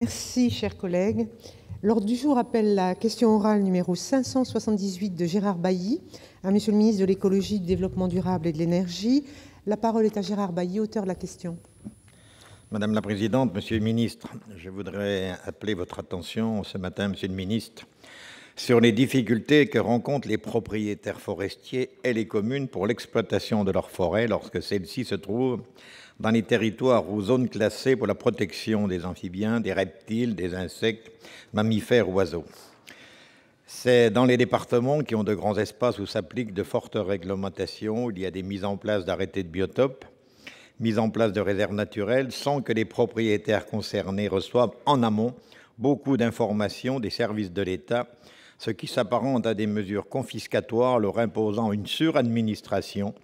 Merci, chers collègues. L'ordre du jour appelle la question orale numéro 578 de Gérard Bailly à Monsieur le ministre de l'Écologie, du Développement durable et de l'Énergie. La parole est à Gérard Bailly, auteur de la question. Madame la Présidente, Monsieur le Ministre, je voudrais appeler votre attention ce matin, Monsieur le Ministre, sur les difficultés que rencontrent les propriétaires forestiers et les communes pour l'exploitation de leurs forêts lorsque celles-ci se trouvent dans les territoires ou zones classées pour la protection des amphibiens, des reptiles, des insectes, mammifères, oiseaux. C'est dans les départements qui ont de grands espaces où s'appliquent de fortes réglementations, où il y a des mises en place d'arrêtés de biotopes, mises en place de réserves naturelles sans que les propriétaires concernés reçoivent en amont beaucoup d'informations des services de l'État ce qui s'apparente à des mesures confiscatoires leur imposant une suradministration,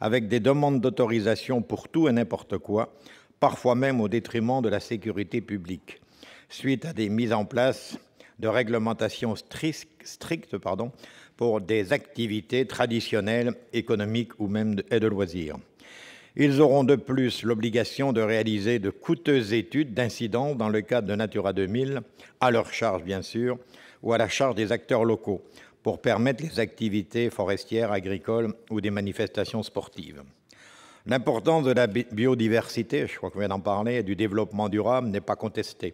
avec des demandes d'autorisation pour tout et n'importe quoi, parfois même au détriment de la sécurité publique, suite à des mises en place de réglementations strictes pour des activités traditionnelles, économiques ou même de, de loisirs. Ils auront de plus l'obligation de réaliser de coûteuses études d'incidents dans le cadre de Natura 2000, à leur charge bien sûr, ou à la charge des acteurs locaux pour permettre les activités forestières, agricoles ou des manifestations sportives. L'importance de la biodiversité, je crois qu'on vient d'en parler, et du développement durable n'est pas contestée.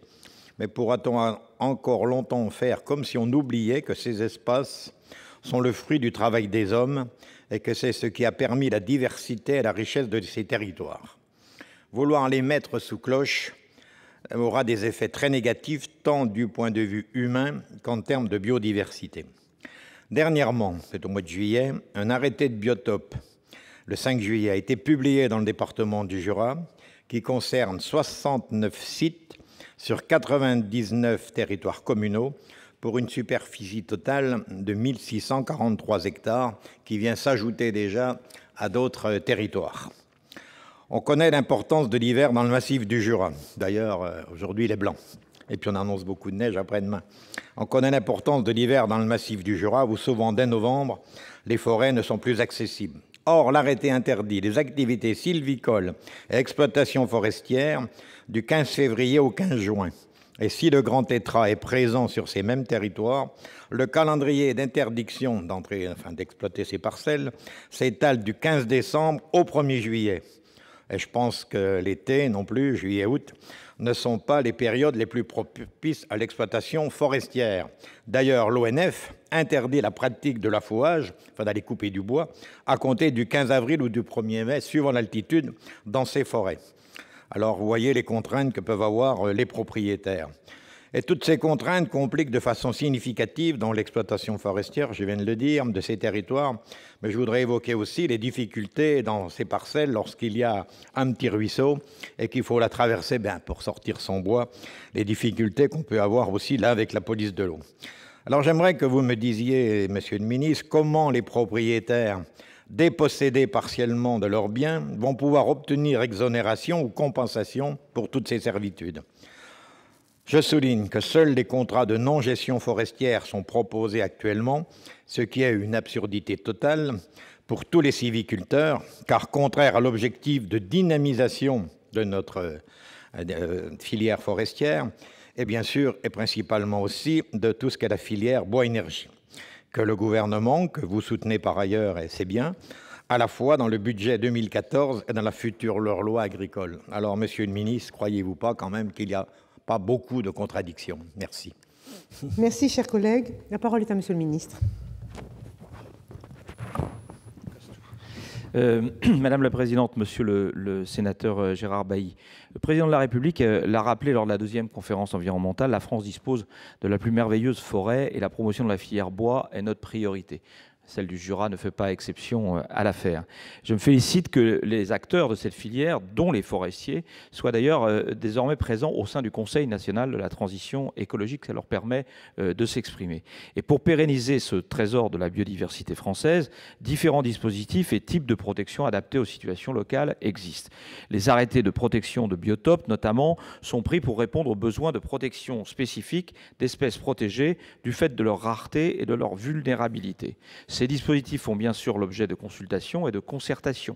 Mais pourra-t-on encore longtemps faire comme si on oubliait que ces espaces sont le fruit du travail des hommes et que c'est ce qui a permis la diversité et la richesse de ces territoires Vouloir les mettre sous cloche, aura des effets très négatifs tant du point de vue humain qu'en termes de biodiversité. Dernièrement, c'est au mois de juillet, un arrêté de biotope, le 5 juillet, a été publié dans le département du Jura qui concerne 69 sites sur 99 territoires communaux pour une superficie totale de 1643 hectares qui vient s'ajouter déjà à d'autres territoires. On connaît l'importance de l'hiver dans le massif du Jura. D'ailleurs, euh, aujourd'hui, il est blanc. Et puis on annonce beaucoup de neige après-demain. On connaît l'importance de l'hiver dans le massif du Jura, où souvent dès novembre, les forêts ne sont plus accessibles. Or, l'arrêté interdit les activités sylvicoles et exploitations forestières du 15 février au 15 juin. Et si le grand tétra est présent sur ces mêmes territoires, le calendrier d'interdiction d'entrer, enfin d'exploiter ces parcelles s'étale du 15 décembre au 1er juillet et je pense que l'été non plus, juillet-août, ne sont pas les périodes les plus propices à l'exploitation forestière. D'ailleurs, l'ONF interdit la pratique de l'affouage, enfin d'aller couper du bois, à compter du 15 avril ou du 1er mai, suivant l'altitude, dans ces forêts. Alors, vous voyez les contraintes que peuvent avoir euh, les propriétaires. Et toutes ces contraintes compliquent de façon significative dans l'exploitation forestière, je viens de le dire, de ces territoires. Mais je voudrais évoquer aussi les difficultés dans ces parcelles lorsqu'il y a un petit ruisseau et qu'il faut la traverser ben, pour sortir son bois, les difficultés qu'on peut avoir aussi là avec la police de l'eau. Alors j'aimerais que vous me disiez, monsieur le ministre, comment les propriétaires dépossédés partiellement de leurs biens vont pouvoir obtenir exonération ou compensation pour toutes ces servitudes. Je souligne que seuls des contrats de non-gestion forestière sont proposés actuellement, ce qui est une absurdité totale pour tous les civiculteurs, car contraire à l'objectif de dynamisation de notre euh, euh, filière forestière, et bien sûr, et principalement aussi de tout ce qu'est la filière bois-énergie, que le gouvernement, que vous soutenez par ailleurs, et c'est bien, à la fois dans le budget 2014 et dans la future leur loi agricole. Alors, monsieur le ministre, croyez-vous pas quand même qu'il y a pas beaucoup de contradictions. Merci. Merci, chers collègues. La parole est à Monsieur le ministre. Euh, madame la Présidente, Monsieur le, le, sénateur euh, Gérard Bailly, le Président de la République euh, l'a rappelé lors de la deuxième conférence environnementale, la France dispose de la plus merveilleuse forêt et la promotion de la filière bois est notre priorité celle du Jura ne fait pas exception euh, à l'affaire. Je me félicite que les acteurs de cette filière, dont les forestiers, soient d'ailleurs euh, désormais présents au sein du Conseil national de la transition écologique. Ça leur permet euh, de s'exprimer. Et pour pérenniser ce trésor de la biodiversité française, différents dispositifs et types de protection adaptés aux situations locales existent. Les arrêtés de protection de biotopes, notamment, sont pris pour répondre aux besoins de protection spécifiques d'espèces protégées du fait de leur rareté et de leur vulnérabilité. Ces dispositifs font bien sûr l'objet de consultations et de concertations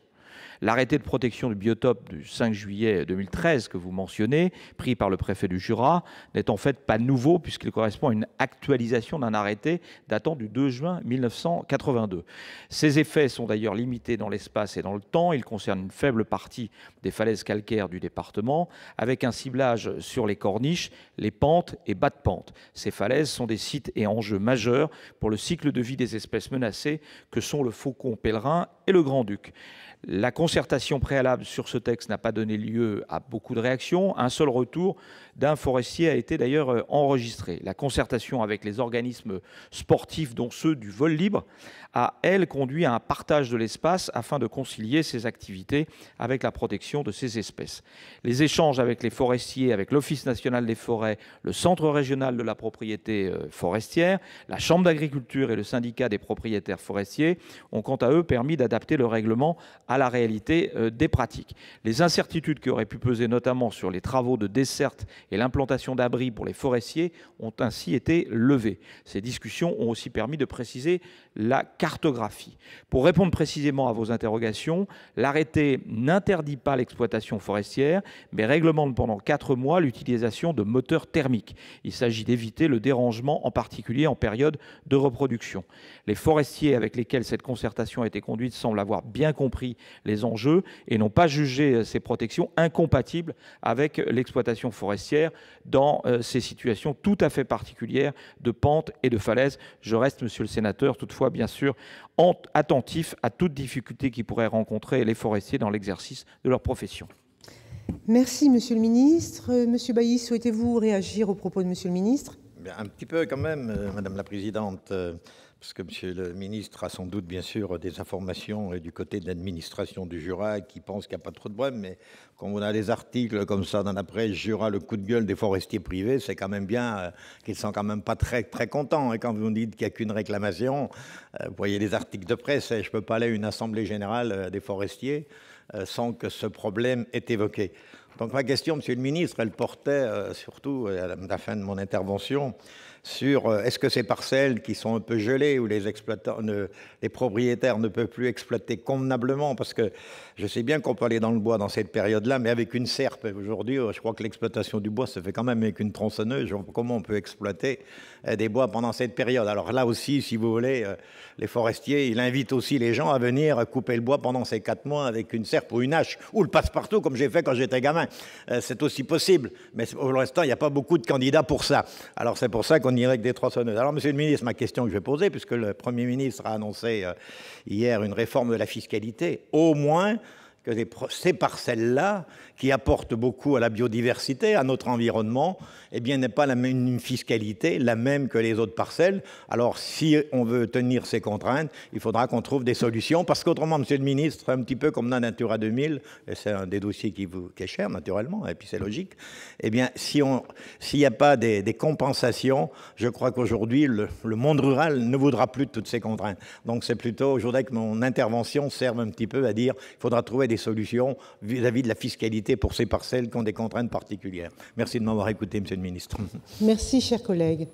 L'arrêté de protection du biotope du 5 juillet 2013 que vous mentionnez, pris par le préfet du Jura, n'est en fait pas nouveau puisqu'il correspond à une actualisation d'un arrêté datant du 2 juin 1982. Ses effets sont d'ailleurs limités dans l'espace et dans le temps. Ils concernent une faible partie des falaises calcaires du département, avec un ciblage sur les corniches, les pentes et bas de pente. Ces falaises sont des sites et enjeux majeurs pour le cycle de vie des espèces menacées que sont le faucon pèlerin et le grand-duc. La concertation préalable sur ce texte n'a pas donné lieu à beaucoup de réactions. Un seul retour d'un forestier a été d'ailleurs euh, enregistré. La concertation avec les organismes sportifs, dont ceux du vol libre, a, elle, conduit à un partage de l'espace afin de concilier ces activités avec la protection de ces espèces. Les échanges avec les forestiers, avec l'Office national des forêts, le Centre régional de la propriété euh, forestière, la Chambre d'agriculture et le syndicat des propriétaires forestiers ont quant à eux permis d'adapter le règlement à la la réalité euh, des pratiques. Les incertitudes qui auraient pu peser notamment sur les travaux de desserte et l'implantation d'abris pour les forestiers ont ainsi été levées. Ces discussions ont aussi permis de préciser la cartographie. Pour répondre précisément à vos interrogations, l'arrêté n'interdit pas l'exploitation forestière, mais réglemente pendant 4 mois l'utilisation de moteurs thermiques. Il s'agit d'éviter le dérangement, en particulier en période de reproduction. Les forestiers avec lesquels cette concertation a été conduite semblent avoir bien compris les enjeux et n'ont pas jugé euh, ces protections incompatibles avec l'exploitation forestière dans euh, ces situations tout à fait particulières de pente et de falaises. Je reste, monsieur le sénateur, toutefois, bien sûr, attentif à toute difficulté qui pourrait rencontrer les forestiers dans l'exercice de leur profession. Merci, monsieur le ministre. Euh, monsieur Bailly, souhaitez-vous réagir aux propos de monsieur le ministre un petit peu quand même, euh, Madame la Présidente, euh, parce que Monsieur le Ministre a sans doute bien sûr des informations du côté de l'administration du Jura qui pense qu'il n'y a pas trop de problème, mais quand on a des articles comme ça dans la presse, Jura le coup de gueule des forestiers privés, c'est quand même bien euh, qu'ils ne sont quand même pas très très contents. Et quand vous dites qu'il n'y a qu'une réclamation, vous voyez les articles de presse, eh, je ne peux pas aller à une assemblée générale des forestiers sans que ce problème est évoqué. Donc ma question, Monsieur le Ministre, elle portait euh, surtout euh, à la fin de mon intervention sur euh, est-ce que ces parcelles qui sont un peu gelées ou les les propriétaires ne peuvent plus exploiter convenablement parce que je sais bien qu'on peut aller dans le bois dans cette période-là, mais avec une serpe aujourd'hui, je crois que l'exploitation du bois se fait quand même avec une tronçonneuse. Comment on peut exploiter des bois pendant cette période Alors là aussi, si vous voulez, les forestiers, ils invitent aussi les gens à venir couper le bois pendant ces quatre mois avec une serpe ou une hache ou le passe-partout comme j'ai fait quand j'étais gamin. Euh, c'est aussi possible. Mais pour l'instant, il n'y a pas beaucoup de candidats pour ça. Alors c'est pour ça qu'on irait que des tronçonneuses. Alors, monsieur le ministre, ma question que je vais poser, puisque le Premier ministre a annoncé euh, hier une réforme de la fiscalité, au moins que ces parcelles-là, qui apportent beaucoup à la biodiversité, à notre environnement, eh bien, n'est pas la même une fiscalité, la même que les autres parcelles. Alors, si on veut tenir ces contraintes, il faudra qu'on trouve des solutions, parce qu'autrement, Monsieur le Ministre, un petit peu comme dans Natura 2000, et c'est un des dossiers qui, vous, est cher, naturellement, et puis c'est logique. Eh bien, si on, s'il n'y a pas des, compensations, je crois qu'aujourd'hui, le, monde rural ne voudra plus de toutes ces contraintes. Donc, c'est plutôt, je voudrais que mon intervention serve un petit peu à dire, il faudra trouver des solutions vis-à-vis de la fiscalité pour ces parcelles qui ont des contraintes particulières. Merci de m'avoir écouté, Monsieur le Ministre. Merci, chers collègues.